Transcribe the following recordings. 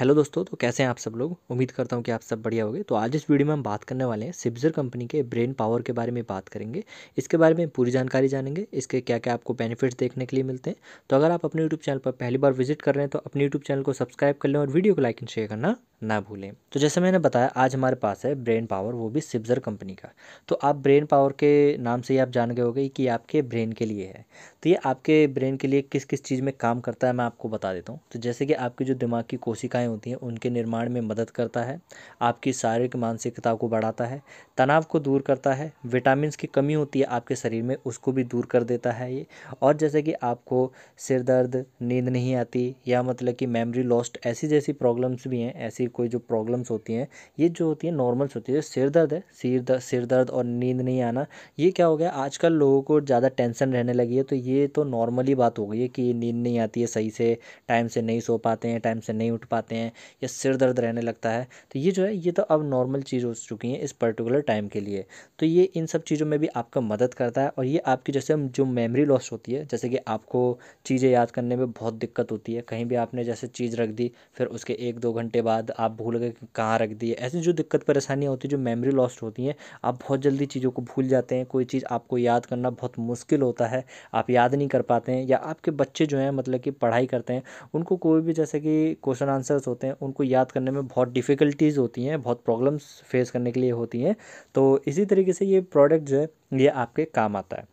hello दोस्तों तो कैसे हैं आप सब लोग उम्मीद करता हूँ कि आप सब बढ़िया होगे तो आज इस वीडियो में हम बात करने वाले हैं सिब्जर कंपनी के ब्रेन पावर के बारे में बात करेंगे इसके बारे में पूरी जानकारी जानेंगे इसके क्या क्या आपको बेनिफिट्स देखने के लिए मिलते हैं तो अगर आप अपने यूट्यूब चैनल पर पहली बार विजिट कर रहे हैं तो अपने यूट्यूब चैनल को सब्सक्राइब कर लें और वीडियो को लाइक एंड शेयर करना ना भूलें तो जैसे मैंने बताया आज हमारे पास है ब्रेन पावर वो भी सिब्जर कंपनी का तो आप ब्रेन पावर के नाम से ही आप जान गए होगे कि आपके ब्रेन के लिए है तो ये आपके ब्रेन के लिए किस किस चीज़ में काम करता है मैं आपको बता देता हूँ तो जैसे कि आपकी जो दिमाग की कोशिकाएँ होती हैं उनके निर्माण में मदद करता है आपकी शारीरिक मानसिकता को बढ़ाता है तनाव को दूर करता है विटामिन की कमी होती है आपके शरीर में उसको भी दूर कर देता है ये और जैसे कि आपको सिर दर्द नींद नहीं आती या मतलब कि मेमोरी लॉस्ट ऐसी जैसी प्रॉब्लम्स भी हैं ऐसी कोई जो प्रॉब्लम्स होती हैं ये जो होती है नॉर्मल्स होती है सिर दर्द है सिर दर्द सिर दर्द और नींद नहीं आना ये क्या हो गया आजकल लोगों को ज़्यादा टेंशन रहने लगी है तो ये तो नॉर्मली बात हो गई है कि नींद नहीं आती है सही से टाइम से नहीं सो पाते हैं टाइम से नहीं उठ पाते हैं हैं या सिर दर्द रहने लगता है तो ये जो है ये तो अब नॉर्मल चीज़ हो चुकी है इस पर्टिकुलर टाइम के लिए तो ये इन सब चीज़ों में भी आपका मदद करता है और ये आपकी जैसे जो मेमोरी लॉस होती है जैसे कि आपको चीज़ें याद करने में बहुत दिक्कत होती है कहीं भी आपने जैसे चीज़ रख दी फिर उसके एक दो घंटे बाद आप भूल गए कहाँ रख दी ऐसी जो दिक्कत परेशानियाँ होती है जो मेमोरी लॉस्ट होती हैं आप बहुत जल्दी चीज़ों को भूल जाते हैं कोई चीज़ आपको याद करना बहुत मुश्किल होता है आप याद नहीं कर पाते हैं या आपके बच्चे जो हैं मतलब कि पढ़ाई करते हैं उनको कोई भी जैसे कि क्वेश्चन आंसर्स होते हैं उनको याद करने में बहुत डिफ़िकल्टीज़ होती हैं बहुत प्रॉब्लम्स फेस करने के लिए होती हैं तो इसी तरीके से ये प्रोडक्ट जो है ये आपके काम आता है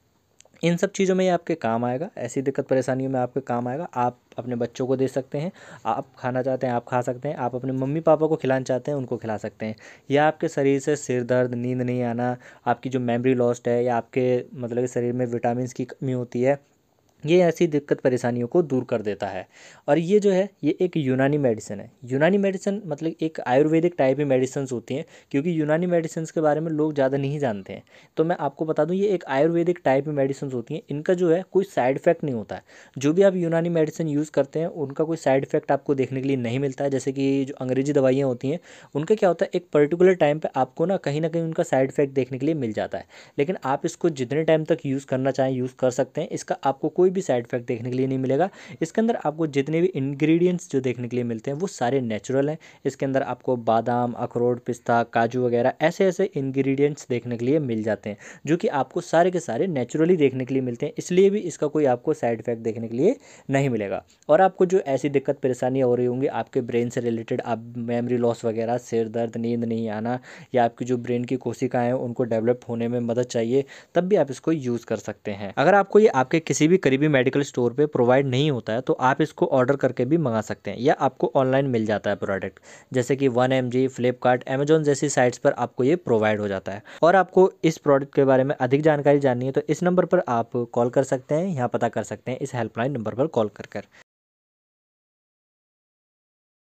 इन सब चीज़ों में ये आपके काम आएगा ऐसी दिक्कत परेशानियों में आपके काम आएगा आप अपने बच्चों को दे सकते हैं आप खाना चाहते हैं आप खा सकते हैं आप अपने मम्मी पापा को खिलाना चाहते हैं उनको खिला सकते हैं या आपके शरीर से सिर दर्द नींद नहीं आना आपकी जो मेमोरी लॉस्ट है या आपके मतलब शरीर में विटामिन की कमी होती है ये ऐसी दिक्कत परेशानियों को दूर कर देता है और ये जो है ये एक यूनानी मेडिसिन है यूनानी मेडिसिन मतलब एक आयुर्वेदिक टाइप की मेडिसिन होती हैं क्योंकि यूनानी मेडिसिन के बारे में लोग ज़्यादा नहीं जानते हैं तो मैं आपको बता दूँ ये एक आयुर्वेदिक टाइप की मेडिसिन होती हैं इनका जो है कोई साइड इफेक्ट नहीं होता है जो भी आप यूनानी मेडिसिन यूज़ करते हैं उनका कोई साइड इफेक्ट आपको देखने के लिए नहीं मिलता है जैसे कि जो अंग्रेजी दवाइयाँ होती हैं उनका क्या होता है एक पर्टिकुलर टाइम पर आपको ना कहीं ना कहीं उनका साइड इफेक्ट देखने के लिए मिल जाता है लेकिन आप इसको जितने टाइम तक यूज़ करना चाहें यूज़ कर सकते हैं इसका आपको कोई कोई भी साइड इफेक्ट देखने के लिए नहीं मिलेगा इसके अंदर आपको जितने भी इंग्रेडिएंट्स जो देखने के लिए मिलते हैं वो सारे नेचुरल हैं इसके अंदर आपको बादाम अखरोट पिस्ता काजू वगैरह ऐसे ऐसे इंग्रेडिएंट्स देखने के लिए मिल जाते हैं जो कि आपको सारे के सारे नेचुरली देखने के लिए मिलते हैं इसलिए भी इसका कोई आपको साइड इफेक्ट देखने के लिए नहीं मिलेगा और आपको जो ऐसी दिक्कत परेशानियाँ हो रही होंगी आपके ब्रेन से रिलेटेड आप मेमरी लॉस वगैरह सिर दर्द नींद नहीं आना या आपकी जो ब्रेन की कोशिकाएं उनको डेवलप होने में मदद चाहिए तब भी आप इसको यूज़ कर सकते हैं अगर आपको ये आपके किसी भी करीब कभी भी मेडिकल स्टोर पे प्रोवाइड नहीं होता है तो आप इसको ऑर्डर करके भी मंगा सकते हैं या आपको ऑनलाइन मिल जाता है प्रोडक्ट जैसे कि one M G Flipkart Amazon जैसी साइट्स पर आपको ये प्रोवाइड हो जाता है और आपको इस प्रोडक्ट के बारे में अधिक जानकारी जाननी है तो इस नंबर पर आप कॉल कर सकते हैं या पता कर सकते हैं इस हेल्पलाइन नंबर पर कॉल कर